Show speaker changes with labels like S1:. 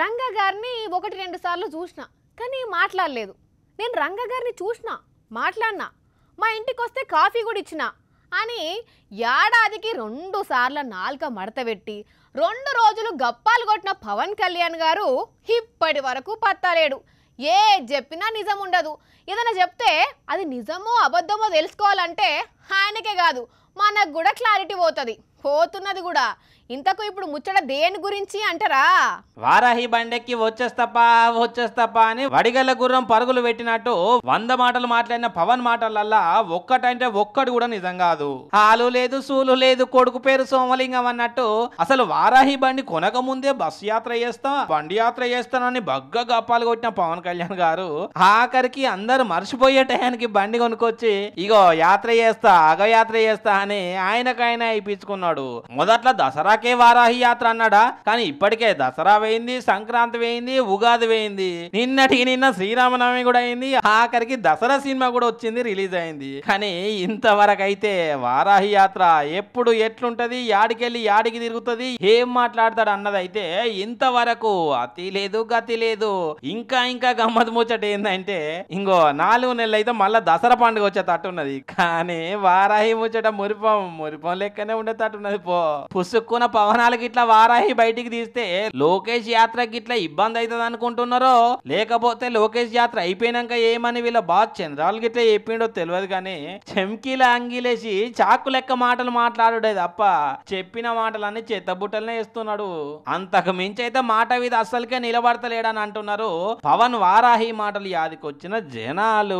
S1: రంగ గారిని ఒకటి రెండు సార్లు చూసిన కానీ మాట్లాడలేదు నేను రంగ గారిని చూసిన మాట్లాడినా మా ఇంటికి వస్తే కాఫీ కూడా ఇచ్చిన అని ఏడాదికి రెండు సార్ల నాలుక మడతపెట్టి రెండు రోజులు గప్పాలు కొట్టిన పవన్ కళ్యాణ్ గారు ఇప్పటి వరకు పత్తలేడు ఏ చెప్పినా నిజం ఉండదు ఏదైనా చెప్తే అది నిజమో అబద్ధమో తెలుసుకోవాలంటే ఆయనకే కాదు మనకు కూడా క్లారిటీ పోతుంది పోతున్నది కూడా ఇంతకు ఇప్పుడు ముచ్చట దేని గురించి అంటారా
S2: వారాహి బండెక్కి వచ్చేస్తపా వచ్చేస్తపా అని వడిగల్ల గుర్రం పరుగులు పెట్టినట్టు వంద మాటలు మాట్లాడిన పవన్ మాటలల్లా ఒక్కటంటే ఒక్కటి కూడా నిజం కాదు హాలు లేదు సూలు లేదు కొడుకు పేరు సోమలింగం అన్నట్టు అసలు వారాహి బండి కొనక ముందే బస్సు యాత్ర చేస్తా బండి యాత్ర చేస్తానని బగ్గ గప్పాలు కొట్టిన పవన్ కళ్యాణ్ గారు ఆఖరికి అందరు మర్చిపోయే టయానికి బండి కొనుకొచ్చి ఇగో యాత్ర చేస్తా అగ యాత్ర చేస్తా అని ఆయనకైనా ఇప్పించుకున్నాడు మొదట్లో దసరా నాకే వారాహి యాత్ర అన్నాడా కానీ ఇప్పటికే దసరా వేయింది సంక్రాంతి వేయింది ఉగాది వేయింది నిన్నటికి నిన్న శ్రీరామనవమి కూడా అయింది ఆఖరికి దసరా సినిమా కూడా వచ్చింది రిలీజ్ అయింది కానీ ఇంతవరకు అయితే వారాహి యాత్ర ఎప్పుడు ఎట్లుంటది యాడికెళ్ళి యాడికి తిరుగుతుంది ఏం మాట్లాడతాడు అన్నది అయితే ఇంతవరకు అతి లేదు గతి లేదు ఇంకా ఇంకా గమ్మత్ ముచ్చట ఏంటంటే ఇంకో నాలుగు నెలలు అయితే మళ్ళా దసరా పండుగ వచ్చేటట్టున్నది కానీ వారాహి ముచ్చట మురిపం మురిపం లెక్కనే ఉండేటట్టున్నది పో పుసుక్కున పవనాలకి ఇట్లా వారాహి బయటికి తీస్తే లోకేష్ యాత్రకి ఇట్లా ఇబ్బంది అవుతుంది అనుకుంటున్నారో లేకపోతే లోకేష్ యాత్ర అయిపోయినాక ఏమని వీళ్ళ బాధ చంద్రాలకి ఇట్లా చెప్పిండో తెలియదు కానీ చెంకీల అంగిలేసి చాకు లెక్క మాటలు మాట్లాడుడే తప్ప చెప్పిన మాటలన్నీ చెత్తబుట్టలనే వేస్తున్నాడు అంతకు మించి అయితే మాట మీద అస్సలకే నిలబడతలేడని అంటున్నారు పవన్ వారాహి మాటలు యాదికొచ్చిన జనాలు